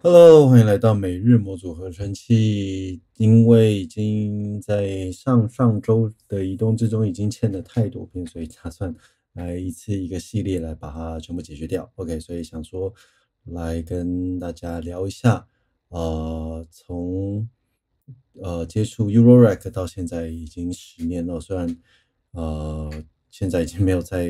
Hello，欢迎来到每日模组合成器。因为已经在上上周的移动之中已经欠的太多片，所以打算来一次一个系列来把它全部解决掉。OK，所以想说来跟大家聊一下。呃，从呃接触 Euro Rack 到现在已经十年了，虽然呃现在已经没有在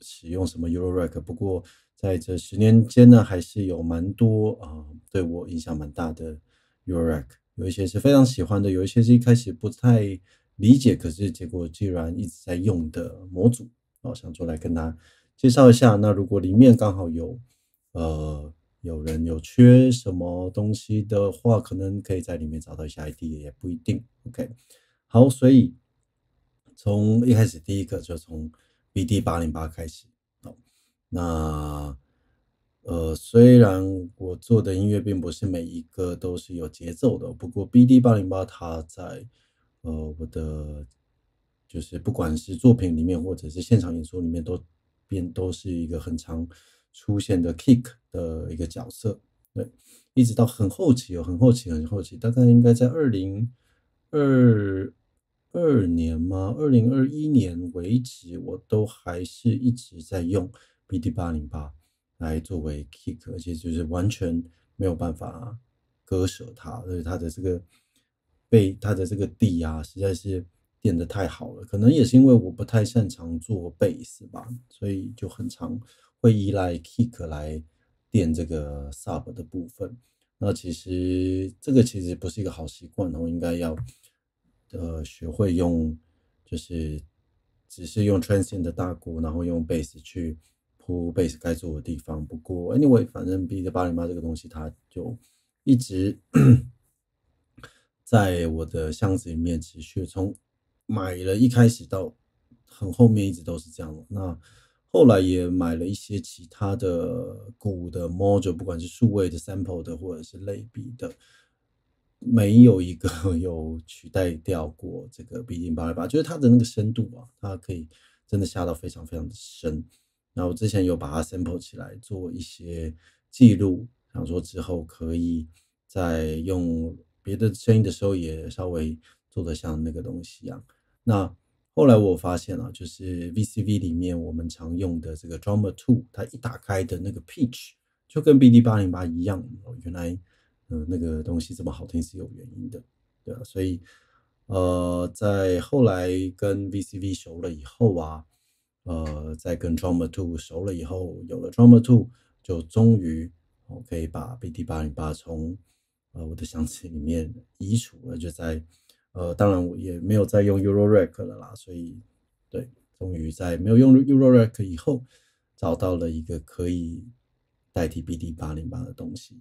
使用什么 Euro Rack，不过在这十年间呢，还是有蛮多啊。对我影响蛮大的，U r a c 有一些是非常喜欢的，有一些是一开始不太理解，可是结果居然一直在用的模组，我想出来跟大家介绍一下。那如果里面刚好有，呃，有人有缺什么东西的话，可能可以在里面找到一下。ID，也不一定。OK，好，所以从一开始第一个就从 BD 八零八开始。好，那。呃，虽然我做的音乐并不是每一个都是有节奏的，不过 B D 八零八它在呃我的就是不管是作品里面或者是现场演出里面都便都是一个很常出现的 kick 的一个角色，对，一直到很后期哦，很后期很后期，大概应该在二零二二年吗？二零二一年为止，我都还是一直在用 B D 八零八。来作为 kick，而且就是完全没有办法割舍它，所以它的这个被它的这个地呀，实在是垫的太好了。可能也是因为我不太擅长做 bass 吧，所以就很常会依赖 kick 来垫这个 sub 的部分。那其实这个其实不是一个好习惯哦，应该要呃学会用，就是只是用 t r a n s e n d 的大鼓，然后用 bass 去。铺 base 该做的地方。不过，Anyway，反正 B 竟八零八这个东西，它就一直 在我的箱子里面。其实，从买了一开始到很后面，一直都是这样。那后来也买了一些其他的鼓的 module，不管是数位的 sample 的，或者是类比的，没有一个 有取代掉过这个。B 零八零八，就是它的那个深度啊，它可以真的下到非常非常的深。那我之前有把它 sample 起来做一些记录，想说之后可以再用别的声音的时候也稍微做的像那个东西一样。那后来我发现了，就是 V C V 里面我们常用的这个 Drummer Two，它一打开的那个 Pitch 就跟 B D 八零八一样。原来，嗯，那个东西这么好听是有原因的，对啊，所以，呃，在后来跟 V C V 熟了以后啊。呃，在跟 Trauma Two 熟了以后，有了 Trauma Two，就终于我可以把 BD 八零八从呃我的相机里面移除了，就在呃，当然我也没有再用 Euro Rack 了啦，所以对，终于在没有用 Euro Rack 以后，找到了一个可以代替 BD 八零八的东西。